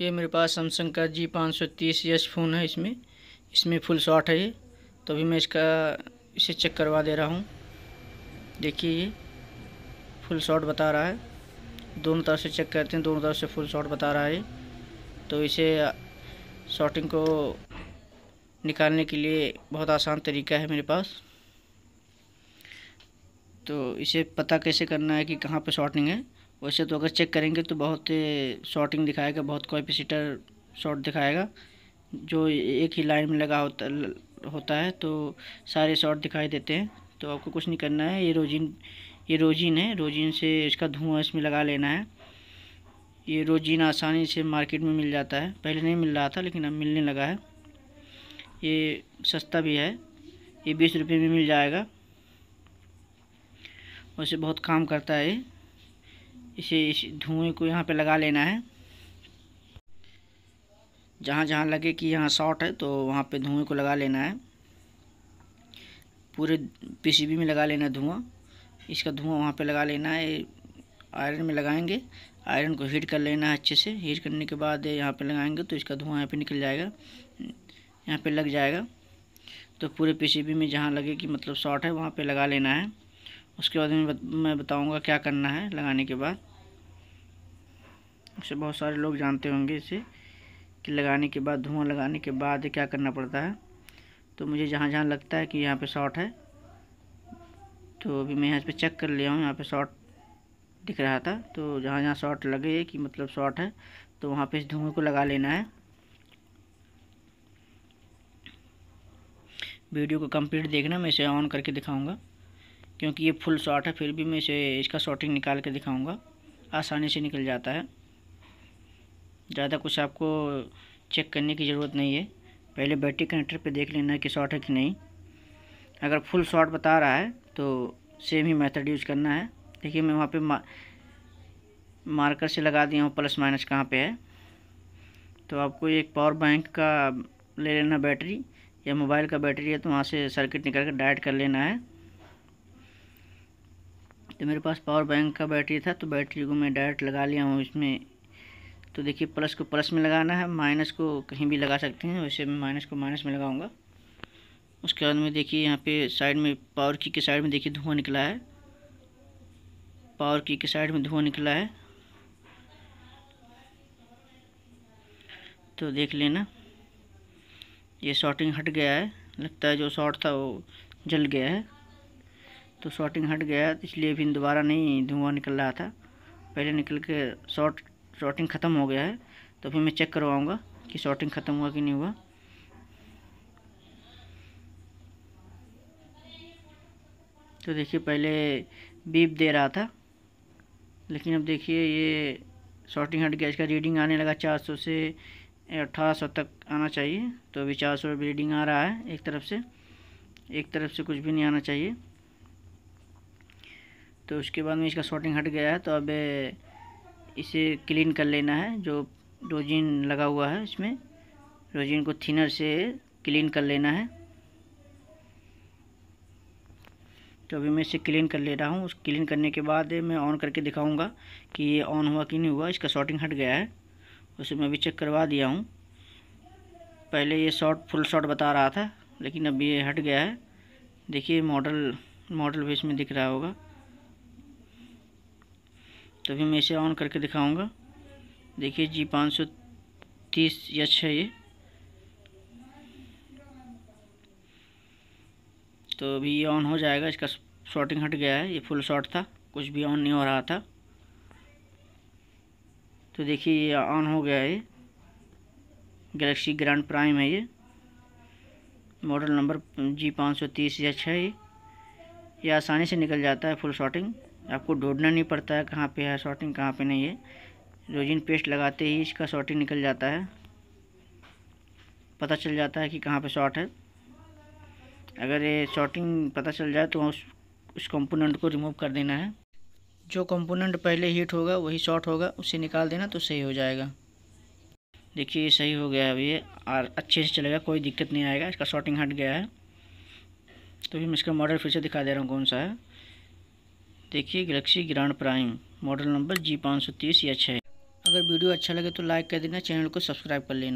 ये मेरे पास सैमसंग का जी पाँच सौ तीस यस फ़ोन है इसमें इसमें फुल शॉट है ये तो अभी मैं इसका इसे चेक करवा दे रहा हूँ देखिए ये फुल शॉट बता रहा है दोनों तरफ से चेक करते हैं दोनों तरफ से फुल शॉट बता रहा है तो इसे शॉटिंग को निकालने के लिए बहुत आसान तरीका है मेरे पास तो इसे पता कैसे करना है कि कहाँ पर शॉटिंग है वैसे तो अगर चेक करेंगे तो बहुत शॉर्टिंग दिखाएगा बहुत कैपेसिटर शॉर्ट दिखाएगा जो एक ही लाइन में लगा होता होता है तो सारे शॉर्ट दिखाई देते हैं तो आपको कुछ नहीं करना है ये रोजिन ये रोजिन है रोजिन से इसका धुआं इसमें लगा लेना है ये रोजिन आसानी से मार्केट में मिल जाता है पहले नहीं मिल रहा था लेकिन अब मिलने लगा है ये सस्ता भी है ये बीस रुपये में मिल जाएगा वैसे बहुत काम करता है इसे इस धुएँ को यहाँ पे लगा लेना है जहाँ जहाँ लगे कि यहाँ शॉर्ट है तो वहाँ पे धुएँ को लगा लेना है पूरे पीसीबी में लगा लेना धुआँ इसका धुआँ वहाँ पे लगा लेना है आयरन में लगाएंगे आयरन को हीट कर लेना है अच्छे से हीट करने के बाद यहाँ पे लगाएंगे तो इसका धुआँ यहाँ पे निकल जाएगा यहाँ पे लग जाएगा तो पूरे पीसीबी में जहाँ लगे कि मतलब शॉर्ट है वहाँ पे लगा लेना है उसके बाद में मैं बताऊंगा क्या करना है लगाने के बाद उसे बहुत सारे लोग जानते होंगे इसे कि लगाने के बाद धुआं लगाने के बाद क्या करना पड़ता है तो मुझे जहाँ जहाँ लगता है कि यहाँ पे शॉर्ट है तो अभी मैं यहाँ पे चेक कर लिया हूँ यहाँ पे शॉर्ट दिख रहा था तो जहाँ जहाँ शॉर्ट लगे कि मतलब शॉर्ट है तो वहाँ पर इस धुएँ को लगा लेना है वीडियो को कंप्लीट देखना मैं इसे ऑन करके दिखाऊंगा क्योंकि ये फुल शॉट है फिर भी मैं इसे इसका शॉटिंग निकाल के दिखाऊंगा आसानी से निकल जाता है ज़्यादा कुछ आपको चेक करने की ज़रूरत नहीं है पहले बैटरी कनेक्टर पे देख लेना कि शॉर्ट है कि नहीं अगर फुल शॉर्ट बता रहा है तो सेम ही मेथड यूज़ करना है देखिए मैं वहाँ पर मा, मार्कर से लगा दिया हूँ प्लस माइनस कहाँ पर है तो आपको एक पावर बैंक का ले लेना बैटरी या मोबाइल का बैटरी है तो वहाँ से सर्किट निकाल कर डायट कर लेना है तो मेरे पास पावर बैंक का बैटरी था तो बैटरी को मैं डायरेक्ट लगा लिया हूँ इसमें तो देखिए प्लस को प्लस में लगाना है माइनस को कहीं भी लगा सकते हैं वैसे मैं माइनस को माइनस में लगाऊंगा उसके बाद में देखिए यहाँ पे साइड में पावर की के साइड में देखिए धुआं निकला है पावर की के साइड में धुआं निकला है तो देख लेना ये शॉर्टिंग हट गया है लगता है जो शॉर्ट था वो जल गया है तो शॉर्टिंग हट गया इसलिए अभी दोबारा नहीं धुआं निकल रहा था पहले निकल के शॉर्ट शॉर्टिंग ख़त्म हो गया है तो फिर मैं चेक करवाऊँगा कि शॉर्टिंग ख़त्म हुआ कि नहीं हुआ तो देखिए पहले बीप दे रहा था लेकिन अब देखिए ये शॉर्टिंग हट गया इसका रीडिंग आने लगा 400 से अठारह सौ तक आना चाहिए तो अभी चार सौ रीडिंग आ रहा है एक तरफ से एक तरफ से कुछ भी नहीं आना चाहिए तो उसके बाद में इसका शॉर्टिंग हट गया है तो अब इसे क्लीन कर लेना है जो रोजिन लगा हुआ है इसमें रोजिन को थिनर से क्लीन कर लेना है तो अभी मैं इसे क्लीन कर ले रहा हूँ उस क्लीन करने के बाद मैं ऑन करके दिखाऊंगा कि ये ऑन हुआ कि नहीं हुआ इसका शॉर्टिंग हट गया है उसे मैं अभी चेक करवा दिया हूँ पहले ये शॉर्ट फुल शॉर्ट बता रहा था लेकिन अब ये हट गया है देखिए मॉडल मॉडल भी इसमें दिख रहा होगा तो अभी मैं इसे ऑन करके दिखाऊंगा देखिए जी पाँच सौ तीस एच है ये तो अभी ये ऑन हो जाएगा इसका शॉर्टिंग हट गया है ये फुल शॉर्ट था कुछ भी ऑन नहीं हो रहा था तो देखिए ये ऑन हो गया है गैलेक्सी ग्रैंड प्राइम है ये मॉडल नंबर जी पाँच सौ तीस यच है ये ये आसानी से निकल जाता है फुल शॉटिंग आपको ढूंढना नहीं पड़ता है कहाँ पे है शॉर्टिंग कहाँ पे नहीं है रोजिन पेस्ट लगाते ही इसका शॉर्टिंग निकल जाता है पता चल जाता है कि कहाँ पे शॉर्ट है अगर ये शॉर्टिंग पता चल जाए तो उस उस कंपोनेंट को रिमूव कर देना है जो कंपोनेंट पहले हीट होगा वही शॉर्ट होगा उसे निकाल देना तो सही हो जाएगा देखिए ये सही हो गया अभी और अच्छे से चलेगा कोई दिक्कत नहीं आएगा इसका शॉर्टिंग हट गया है तो भी मैं इसका मॉडल फिर से दिखा दे रहा हूँ कौन सा है देखिए Galaxy Grand Prime model number G पाँच सौ तीस या है अगर वीडियो अच्छा लगे तो लाइक कर देना चैनल को सब्सक्राइब कर लेना